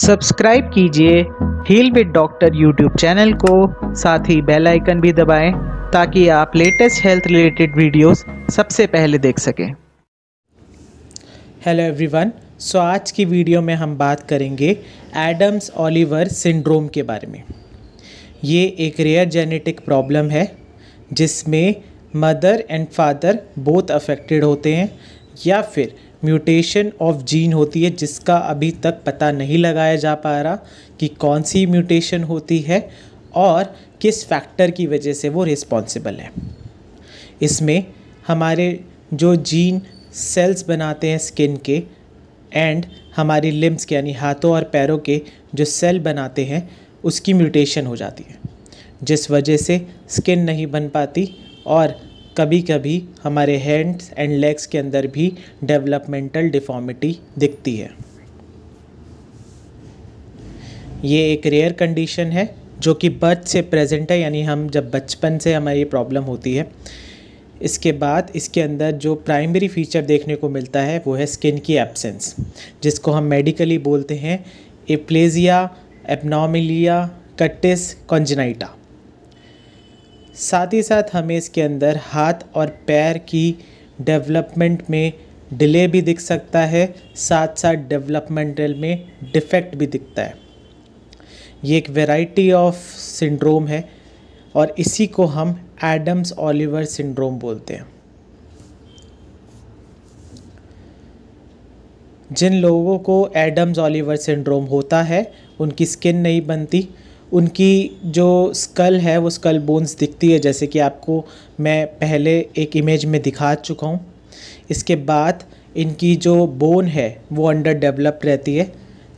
subscribe कीजिए heal with doctor YouTube channel को साथ ही बेल आइकन भी दबाएं ताकि आप लेटेस्ट हेल्थ रिलेटेड वीडियोस सबसे पहले देख सकें हेलो एवरीवन सो आज की वीडियो में हम बात करेंगे एडम्स ओलिवर सिंड्रोम के बारे में ये एक रेयर जेनेटिक प्रॉब्लम है जिसमें mother and father both affected होते हैं या फिर म्यूटेशन ऑफ जीन होती है जिसका अभी तक पता नहीं लगाया जा पा रहा कि कौन सी म्यूटेशन होती है और किस फैक्टर की वजह से वो रिस्पॉन्सिबल है इसमें हमारे जो जीन सेल्स बनाते हैं स्किन के एंड हमारी लिम्स के यानी हाथों और पैरों के जो सेल बनाते हैं उसकी म्यूटेशन हो जाती है जिस वजह से स्किन नहीं बन पाती और कभी कभी हमारे हैंड्स एंड लेग्स के अंदर भी डेवलपमेंटल डिफॉर्मिटी दिखती है ये एक रेयर कंडीशन है जो कि बर्थ से प्रेजेंट है यानी हम जब बचपन से हमारी प्रॉब्लम होती है इसके बाद इसके अंदर जो प्राइमरी फीचर देखने को मिलता है वो है स्किन की एब्सेंस जिसको हम मेडिकली बोलते हैं एप्लेजिया एबनॉमिलिया कट्टिस कॉन्जनाइटा साथ ही साथ हमें इसके अंदर हाथ और पैर की डेवलपमेंट में डिले भी दिख सकता है साथ साथ डेवलपमेंटल में डिफेक्ट भी दिखता है ये एक वैरायटी ऑफ सिंड्रोम है और इसी को हम एडम्स ओलिवर सिंड्रोम बोलते हैं जिन लोगों को एडम्स ओलिवर सिंड्रोम होता है उनकी स्किन नहीं बनती उनकी जो स्कल है वो स्कल बोन्स दिखती है जैसे कि आपको मैं पहले एक इमेज में दिखा चुका हूँ इसके बाद इनकी जो बोन है वो अंडर डेवलप रहती है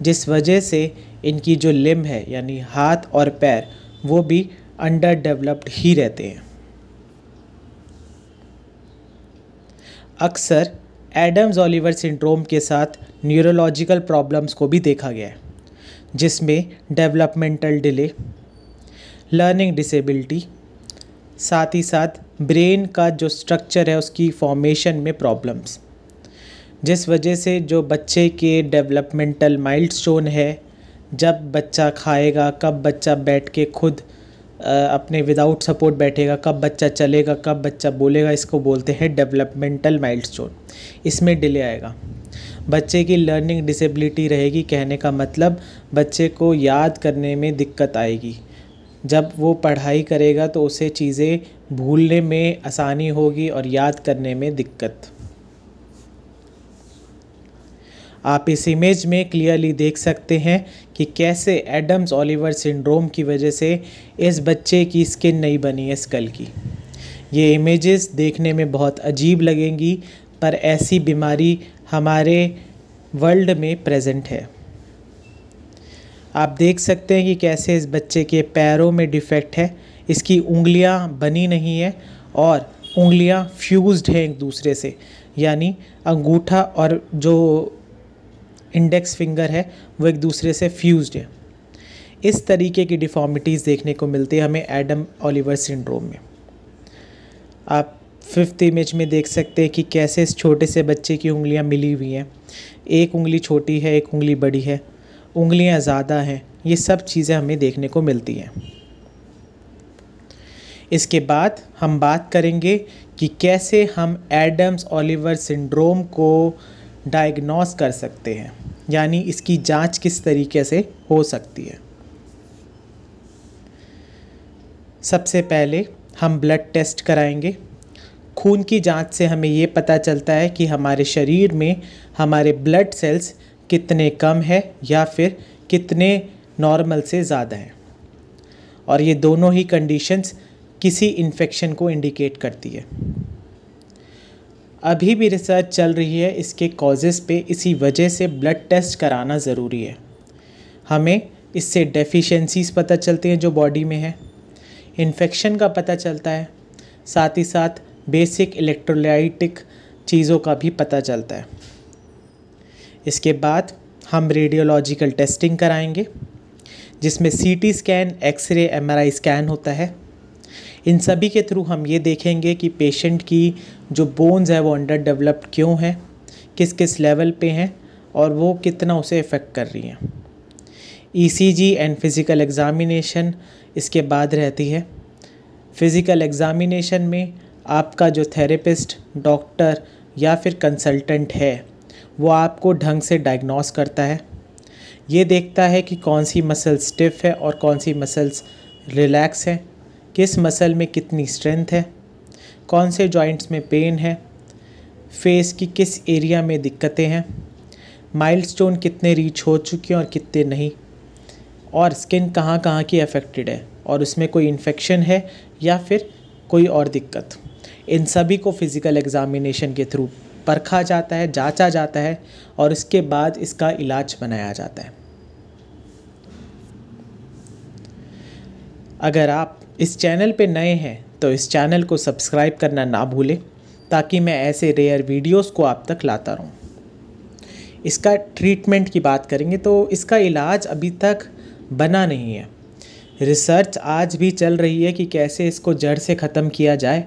जिस वजह से इनकी जो लिम है यानी हाथ और पैर वो भी अंडर डेवलप्ड ही रहते हैं अक्सर एडम्स ओलिवर सिंड्रोम के साथ न्यूरोलॉजिकल प्रॉब्लम्स को भी देखा गया है जिसमें डेवलपमेंटल डिले लर्निंग डिसेबिलिटी साथ ही साथ ब्रेन का जो स्ट्रक्चर है उसकी फॉर्मेशन में प्रॉब्लम्स जिस वजह से जो बच्चे के डेवलपमेंटल माइल्ड है जब बच्चा खाएगा कब बच्चा बैठ के खुद अपने विदाउट सपोर्ट बैठेगा कब बच्चा चलेगा कब बच्चा बोलेगा इसको बोलते हैं डेवलपमेंटल स्टोन इसमें डिले आएगा बच्चे की लर्निंग डिसेबिलिटी रहेगी कहने का मतलब बच्चे को याद करने में दिक्कत आएगी जब वो पढ़ाई करेगा तो उसे चीज़ें भूलने में आसानी होगी और याद करने में दिक्कत आप इस इमेज में क्लियरली देख सकते हैं कि कैसे एडम्स ओलिवर सिंड्रोम की वजह से इस बच्चे की स्किन नहीं बनी है स्कल की ये इमेजेस देखने में बहुत अजीब लगेंगी पर ऐसी बीमारी हमारे वर्ल्ड में प्रेजेंट है आप देख सकते हैं कि कैसे इस बच्चे के पैरों में डिफेक्ट है इसकी उंगलियां बनी नहीं है और उंगलियां फ्यूज्ड हैं एक दूसरे से यानी अंगूठा और जो इंडेक्स फिंगर है वो एक दूसरे से फ्यूज्ड है इस तरीके की डिफॉर्मिटीज़ देखने को मिलती है हमें एडम ओलिवर सिंड्रोम में आप फिफ्थ इमेज में देख सकते हैं कि कैसे इस छोटे से बच्चे की उंगलियां मिली हुई हैं एक उंगली छोटी है एक उंगली बड़ी है उंगलियां ज़्यादा हैं ये सब चीज़ें हमें देखने को मिलती हैं इसके बाद हम बात करेंगे कि कैसे हम एडम्स ओलिवर सिंड्रोम को डायग्नोस कर सकते हैं यानी इसकी जांच किस तरीके से हो सकती है सबसे पहले हम ब्लड टेस्ट कराएंगे खून की जांच से हमें ये पता चलता है कि हमारे शरीर में हमारे ब्लड सेल्स कितने कम है या फिर कितने नॉर्मल से ज़्यादा हैं और ये दोनों ही कंडीशंस किसी इन्फेक्शन को इंडिकेट करती है अभी भी रिसर्च चल रही है इसके कॉजेस पे इसी वजह से ब्लड टेस्ट कराना ज़रूरी है हमें इससे डेफिशिएंसीज पता चलती हैं जो बॉडी में है इन्फेक्शन का पता चलता है साथ ही साथ बेसिक इलेक्ट्रोलाइटिक चीज़ों का भी पता चलता है इसके बाद हम रेडियोलॉजिकल टेस्टिंग कराएंगे जिसमें CT scan x ray MRI scan होता है इन सभी के थ्रू हम ये देखेंगे कि पेशेंट की जो बोन्स है वो अंडर डेवलप्ड क्यों हैं किस किस लेवल पे हैं और वो कितना उसे इफ़ेक्ट कर रही हैं ईसीजी एंड फिज़िकल एग्ज़ामिनेशन इसके बाद रहती है फिज़िकल एग्ज़ामिनेशन में आपका जो थेरेपिस्ट डॉक्टर या फिर कंसल्टेंट है वो आपको ढंग से डायग्नोस करता है ये देखता है कि कौन सी मसल्स स्टिफ है और कौन सी मसल्स रिलैक्स हैं किस मसल में कितनी स्ट्रेंथ है कौन से जॉइंट्स में पेन है फेस की किस एरिया में दिक्कतें हैं माइलस्टोन कितने रीच हो चुके हैं और कितने नहीं और स्किन कहाँ कहाँ की अफेक्टेड है और उसमें कोई इन्फेक्शन है या फिर कोई और दिक्कत इन सभी को फिज़िकल एग्ज़ामिनेशन के थ्रू परखा जाता है जांचा जाता है और इसके बाद इसका इलाज बनाया जाता है अगर आप इस चैनल पे नए हैं तो इस चैनल को सब्सक्राइब करना ना भूलें ताकि मैं ऐसे रेयर वीडियोस को आप तक लाता रहूँ इसका ट्रीटमेंट की बात करेंगे तो इसका इलाज अभी तक बना नहीं है रिसर्च आज भी चल रही है कि कैसे इसको जड़ से ख़त्म किया जाए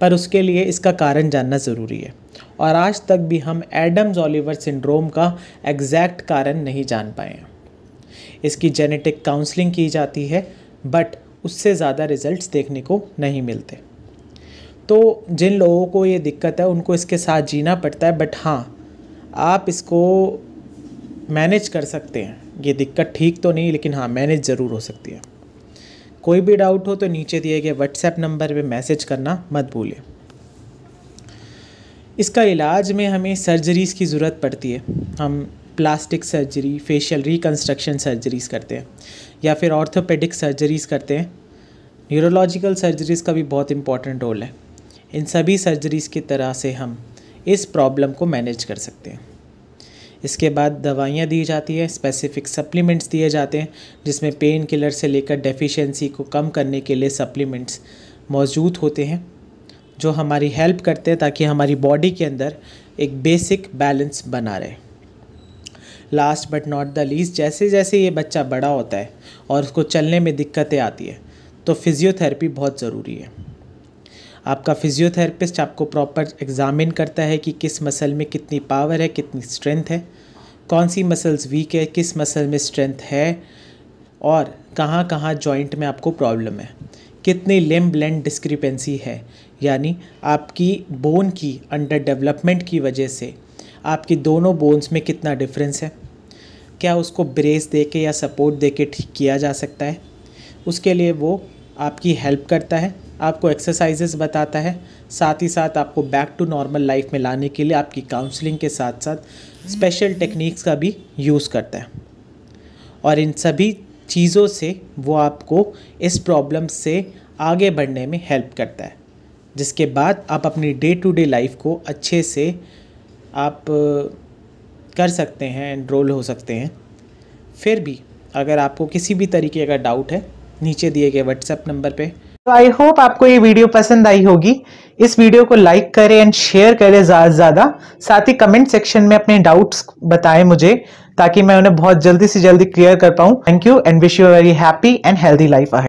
पर उसके लिए इसका कारण जानना ज़रूरी है और आज तक भी हम एडम्स ऑलिवर सिंड्रोम का एग्जैक्ट कारण नहीं जान पाए हैं इसकी जेनेटिक काउंसलिंग की जाती है बट उससे ज़्यादा रिज़ल्ट देखने को नहीं मिलते तो जिन लोगों को ये दिक्कत है उनको इसके साथ जीना पड़ता है बट हाँ आप इसको मैनेज कर सकते हैं ये दिक्कत ठीक तो नहीं लेकिन हाँ मैनेज ज़रूर हो सकती है कोई भी डाउट हो तो नीचे दिए गए व्हाट्सएप नंबर पे मैसेज करना मत भूलिए इसका इलाज में हमें सर्जरीज़ की ज़रूरत पड़ती है हम plastic surgery facial reconstruction surgeries करते हैं या फिर ऑर्थोपेडिक सर्जरीज़ करते हैं न्यूरोलॉजिकल सर्जरीज़ का भी बहुत इंपॉर्टेंट रोल है इन सभी सर्जरीज़ की तरह से हम इस प्रॉब्लम को मैनेज कर सकते हैं इसके बाद दवाइयाँ दी जाती है स्पेसिफिक सप्लीमेंट्स दिए जाते हैं जिसमें पेन किलर से लेकर डेफिशिएंसी को कम करने के लिए सप्लीमेंट्स मौजूद होते हैं जो हमारी हेल्प करते हैं ताकि हमारी बॉडी के अंदर एक बेसिक बैलेंस बना रहे last but not the least जैसे जैसे ये बच्चा बड़ा होता है और उसको चलने में दिक्कतें आती है तो फिज़ियोथेरेपी बहुत ज़रूरी है आपका फिज़ियोथेरेपिस्ट आपको प्रॉपर एग्ज़ामिन करता है कि किस मसल में कितनी पावर है कितनी स्ट्रेंथ है कौन सी मसल्स वीक है किस मसल में स्ट्रेंथ है और कहाँ कहाँ जॉइंट में आपको प्रॉब्लम है कितनी लिम्ब ब्लेंड डिस्क्रिपेंसी है यानी आपकी बोन की अंडर डेवलपमेंट की वजह से आपकी दोनों बोन्स में कितना डिफरेंस है क्या उसको ब्रेस दे के या सपोर्ट दे के ठीक किया जा सकता है उसके लिए वो आपकी हेल्प करता है आपको एक्सरसाइजेस बताता है साथ ही साथ आपको बैक टू नॉर्मल लाइफ में लाने के लिए आपकी काउंसलिंग के साथ साथ स्पेशल टेक्निक्स का भी यूज़ करता है और इन सभी चीज़ों से वो आपको इस प्रॉब्लम से आगे बढ़ने में हेल्प करता है जिसके बाद आप अपनी डे टू डे लाइफ को अच्छे से आप कर सकते हैं एनरोल हो सकते हैं फिर भी अगर आपको किसी भी तरीके का डाउट है नीचे दिए गए व्हाट्सएप नंबर पे तो आई होप आपको ये वीडियो पसंद आई होगी इस वीडियो को लाइक करें एंड शेयर करें ज़्यादा से ज़्यादा साथ ही कमेंट सेक्शन में अपने डाउट्स बताएं मुझे ताकि मैं उन्हें बहुत जल्दी से जल्दी क्लियर कर पाऊँ thank you and wish you very happy and healthy life